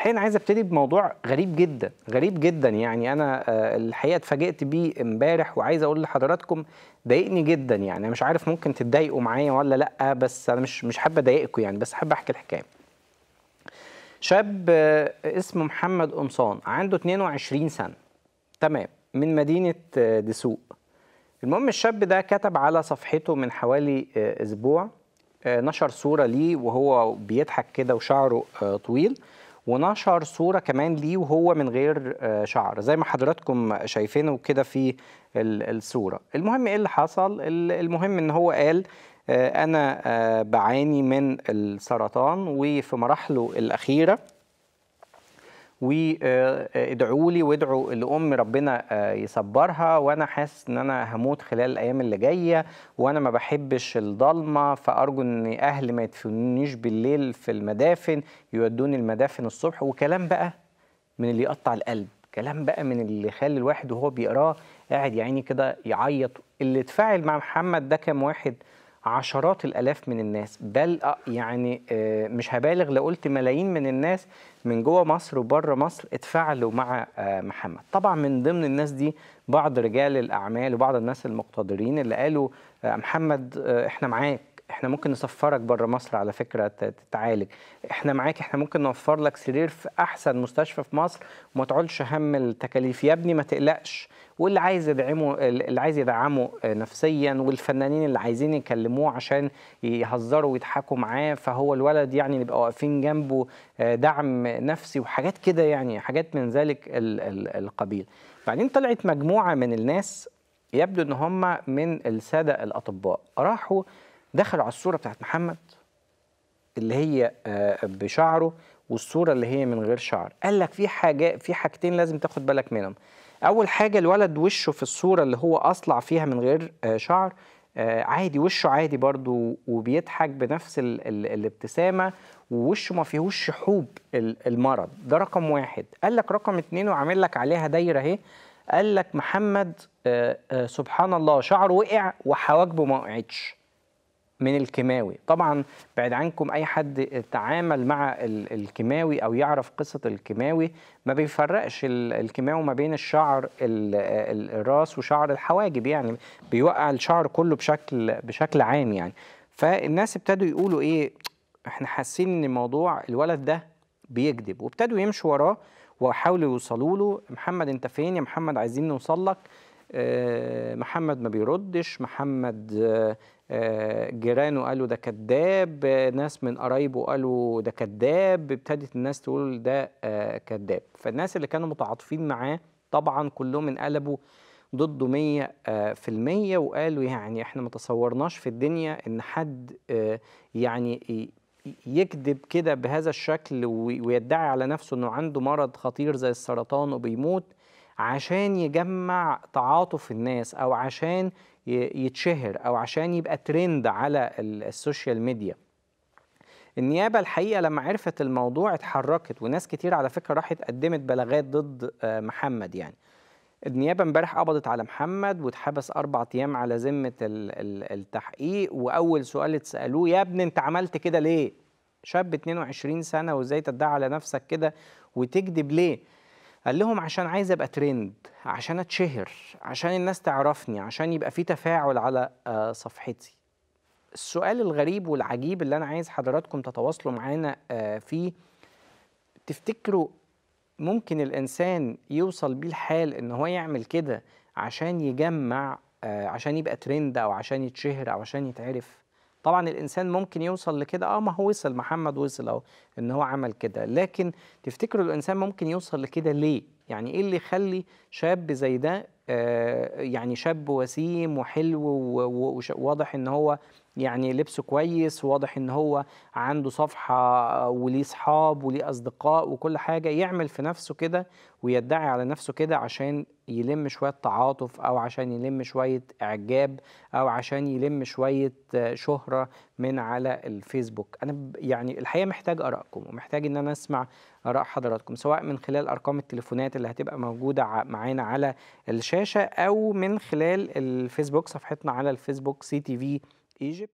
الحقيقه عايز ابتدي بموضوع غريب جدا غريب جدا يعني انا آه، الحقيقه اتفاجئت بيه امبارح وعايز اقول لحضراتكم ضايقني جدا يعني انا مش عارف ممكن تتضايقوا معايا ولا لا بس انا مش مش حابه اضايقكم يعني بس حابه احكي الحكايه شاب آه، اسمه محمد قمصان عنده 22 سنه تمام من مدينه آه، دسوق المهم الشاب ده كتب على صفحته من حوالي اسبوع نشر صوره ليه وهو بيضحك كده وشعره طويل ونشر صوره كمان ليه وهو من غير آه، شعر زي ما حضراتكم شايفينه كده في الصوره المهم ايه اللي حصل المهم ان هو قال آه، انا آه، بعاني من السرطان وفي مراحله الاخيره وادعوا لي وادعوا لامي ربنا آه، يصبرها وانا حاسس ان انا هموت خلال الايام اللي جايه وانا ما بحبش الضلمه فارجو ان اهلي ما يدفنونيش بالليل في المدافن يودوني المدافن الصبح وكلام بقى من اللي يقطع القلب كلام بقى من اللي يخلي الواحد وهو بيقراه قاعد يا عيني كده يعيط اللي اتفاعل مع محمد ده كام واحد عشرات الالاف من الناس بل آه، يعني آه، مش هبالغ لو قلت ملايين من الناس من جوه مصر وبره مصر اتفاعلوا مع آه، محمد طبعا من ضمن الناس دي بعض رجال الاعمال وبعض الناس المقتدرين اللي قالوا محمد احنا معاك احنا ممكن نسفرك بره مصر على فكره تتعالج احنا معاك احنا ممكن نوفر لك سرير في احسن مستشفى في مصر وما تقعدش هم التكاليف يا ابني ما تقلقش واللي عايز يدعمه اللي عايز يدعمه نفسيا والفنانين اللي عايزين يكلموه عشان يهزروا ويضحكوا معاه فهو الولد يعني نبقى واقفين جنبه آه، دعم نفسي وحاجات كده يعني حاجات من ذلك القبيل بعدين طلعت مجموعه من الناس يبدو ان هم من الساده الاطباء راحوا دخلوا على الصورة بتاعت محمد اللي هي آه، بشعره والصورة اللي هي من غير شعر قال لك في حاجة في حاجتين لازم تاخد بالك منهم أول حاجة الولد وشه في الصورة اللي هو أصلع فيها من غير آه، شعر آه، عادي وشه عادي برضو وبيضحك بنفس ال ال الابتسامة ووشه ما فيهوش حوب المرض ده رقم واحد قال لك رقم اتنين وعامل لك عليها دايرة اهي قال لك محمد سبحان الله شعره وقع وحواجبه ما وقعتش من الكيماوي طبعا بعد عنكم اي حد تعامل مع الكيماوي او يعرف قصه الكيماوي ما بيفرقش الكيماوي ما بين الشعر الراس وشعر الحواجب يعني بيوقع الشعر كله بشكل بشكل عام يعني فالناس ابتدوا يقولوا ايه احنا حاسين ان الموضوع الولد ده بيكذب وابتدوا يمشوا وراه وحاولوا يوصلوا له محمد انت فين يا محمد عايزين نوصل لك آه، محمد ما بيردش محمد آه، جيرانه قالوا ده كذاب ناس من قرايبه قالوا ده كذاب ابتدت الناس تقول ده آه، كذاب فالناس اللي كانوا متعاطفين معاه طبعا كلهم انقلبوا ضده 100% آه، وقالوا يعني احنا ما تصورناش في الدنيا ان حد آه، يعني يكذب كده بهذا الشكل ويدعي على نفسه انه عنده مرض خطير زي السرطان وبيموت عشان يجمع تعاطف الناس او عشان يتشهر او عشان يبقى ترند على السوشيال ميديا النيابه الحقيقه لما عرفت الموضوع اتحركت وناس كتير على فكره راحت قدمت بلاغات ضد آه، محمد يعني النيابه امبارح قبضت على محمد واتحبس اربع ايام على ذمه التحقيق واول سؤال اتسالوه يا ابني انت عملت كده ليه؟ شاب 22 سنه وازاي تدعي على نفسك كده وتكذب ليه؟ قال لهم عشان عايز ابقى ترند عشان اتشهر عشان الناس تعرفني عشان يبقى في تفاعل على آه، صفحتي السؤال الغريب والعجيب اللي انا عايز حضراتكم تتواصلوا معانا آه، فيه تفتكروا ممكن الانسان يوصل بيه الحال ان هو يعمل كده عشان يجمع آه، عشان يبقى ترند او عشان يتشهر او عشان يتعرف طبعا الانسان ممكن يوصل لكده اه ما هو وصل محمد وصل اهو ان هو عمل كده لكن تفتكروا الانسان ممكن يوصل لكده ليه يعني ايه اللي يخلي شاب زي ده آه يعني شاب وسيم وحلو وواضح ان هو يعني لبسه كويس واضح ان هو عنده صفحه آه، وليه صحاب وليه اصدقاء وكل حاجه يعمل في نفسه كده ويدعي على نفسه كده عشان يلم شويه تعاطف او عشان يلم شويه اعجاب او عشان يلم شويه آه، شهره من على الفيسبوك انا يعني الحقيقه محتاج ارائكم ومحتاج ان انا اسمع اراء حضراتكم سواء من خلال ارقام التليفونات اللي هتبقى موجوده معانا على الشاشه او من خلال الفيسبوك صفحتنا على الفيسبوك سي تي في Egypt.